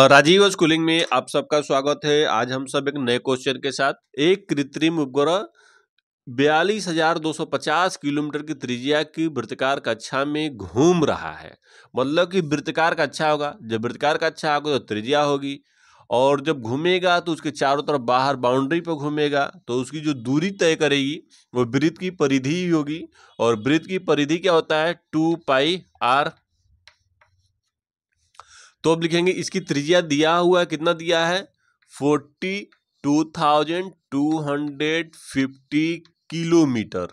Rajiv schooling में आप सबका स्वागत है आज हम सब एक नए क्वेश्चन के साथ एक कृत्रिम उपग्रह बयालीस हजार दो सौ पचास किलोमीटर की त्रिज्या की वृत्तकार कक्षा में घूम रहा है मतलब कि वृत्तकार कक्षा अच्छा होगा जब वृत्तकार कक्षा अच्छा होगा तो त्रिज्या होगी और जब घूमेगा तो उसके चारों तरफ बाहर बाउंड्री पर घूमेगा तो उसकी जो दूरी तय करेगी वो वृत्त की परिधि होगी और वृत्त की परिधि क्या होता है टू पाई आर तो अब लिखेंगे इसकी त्रिज्या दिया हुआ है कितना दिया है forty two thousand two hundred fifty kilometre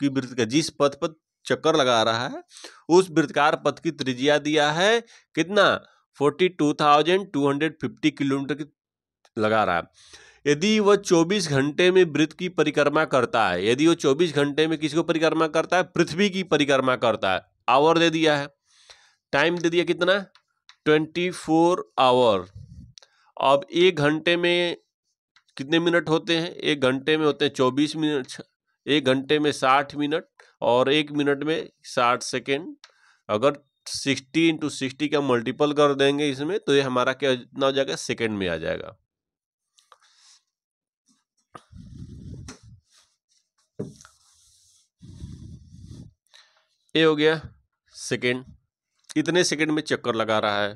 की वृत्त का जिस पथ पर चक्कर लगा रहा है उस वृत्तकार पथ की त्रिज्या दिया है कितना forty two thousand two hundred fifty kilometre की लगा रहा है यदि वह चौबीस घंटे में वृत्त की परिक्रमा करता है यदि वह चौबीस घंटे में किसको परिक्रमा करता है पृथ्वी की परिक्रमा करता है आवर दे दिया है टाइम दे दिया कितना ट्वेंटी फोर आवर अब एक घंटे में कितने मिनट होते हैं एक घंटे में होते हैं चौबीस मिनट एक घंटे में साठ मिनट और एक मिनट में साठ सेकेंड अगर सिक्सटी इंटू सिक्सटी का मल्टीपल कर देंगे इसमें तो ये हमारा क्या इतना हो जाएगा सेकेंड में आ जाएगा ये हो गया सेकेंड इतने सेकंड में चक्कर लगा रहा है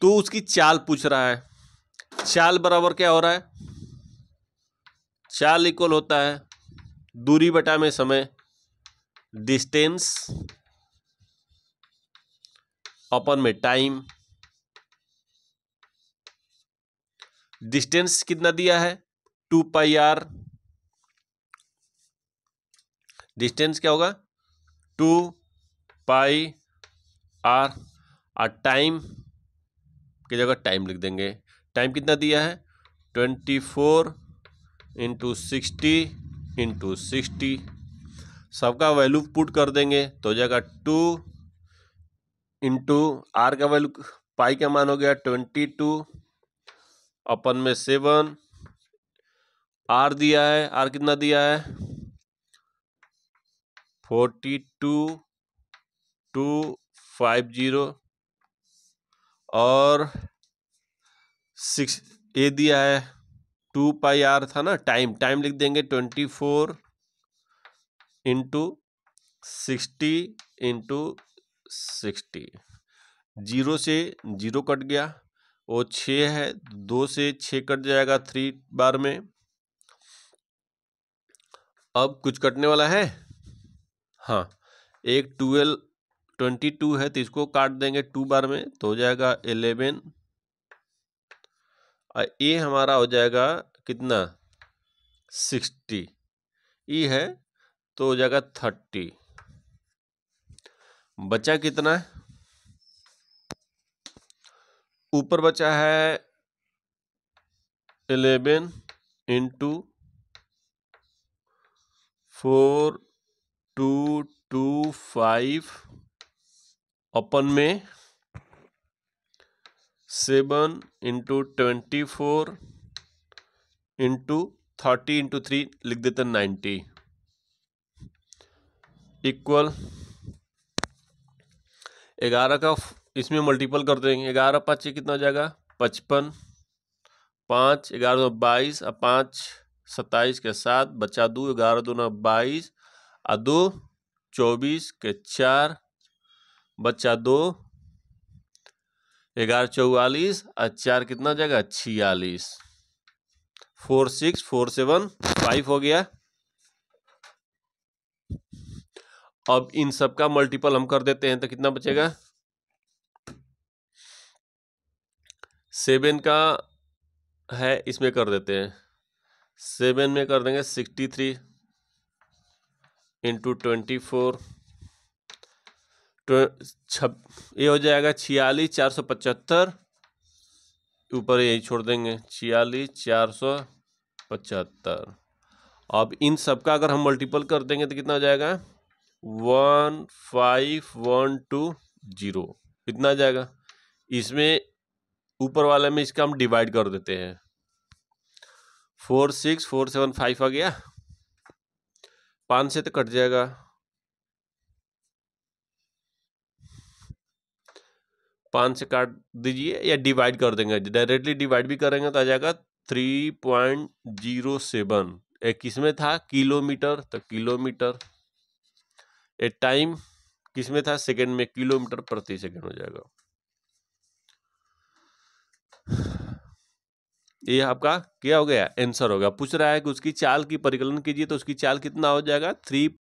तो उसकी चाल पूछ रहा है चाल बराबर क्या हो रहा है चाल इक्वल होता है दूरी बटा में समय डिस्टेंस अपन में टाइम डिस्टेंस कितना दिया है टू पाई आर डिस्टेंस क्या होगा two pi R R time की जगह टाइम लिख देंगे टाइम कितना दिया है twenty four into sixty into sixty सबका वैल्यू पुट कर देंगे तो हो जाएगा टू इंटू आर का वैल्यू पाई का मान हो गया ट्वेंटी टू अपन में सेवन आर दिया है आर कितना दिया है forty two two five zero और सिक्स ए दिया है टू पाई आर था ना टाइम टाइम लिख देंगे twenty four into sixty into sixty zero से जीरो कट गया वो छ है दो से छ कट जाएगा थ्री बार में अब कुछ कटने वाला है हाँ एक ट्वेल्व ट्वेंटी टू है तो इसको काट देंगे टू बार में तो हो जाएगा एलेवन और ए हमारा हो जाएगा कितना सिक्सटी ई है तो हो जाएगा थर्टी बचा कितना है ऊपर बचा है eleven into four two two five अपन में seven into twenty four into thirty into three लिख देते हैं नाइन्टी इक्वल ग्यारह का इसमें मल्टीपल कर देंगे ग्यारह पाँच कितना हो जाएगा पचपन पाँच ग्यारह दो बाईस और पाँच सत्ताईस के साथ बचा दो ग्यारह दो नौ बाईस और दो चौबीस के चार बच्चा दो ग्यारह चौवालीस और चार कितना जाएगा छियालीस four six four seven five हो गया अब इन सब का मल्टीपल हम कर देते हैं तो कितना बचेगा सेवन का है इसमें कर देते हैं सेवन में कर देंगे sixty three into twenty four छब ये हो जाएगा छियालीस चार सौ पचहत्तर ऊपर यही छोड़ देंगे छियालीस चार सौ पचहत्तर अब इन सब का अगर हम मल्टीपल कर देंगे तो कितना हो जाएगा one five one two zero कितना जाएगा इसमें ऊपर वाले में इसका हम डिवाइड कर देते हैं four six four seven five आ गया पाँच से तो कट जाएगा पाँच से काट दीजिए या डिवाइड कर देंगे डायरेक्टली डिवाइड भी करेंगे तो आ जाएगा थ्री पॉइंट जीरो सेवन एक किसमें था किलोमीटर तो किलोमीटर ए टाइम में था सेकंड में किलोमीटर प्रति सेकंड हो जाएगा ये आपका क्या हो गया आंसर होगा पूछ रहा है कि उसकी चाल की परिकलन कीजिए तो उसकी चाल कितना हो जाएगा थ्री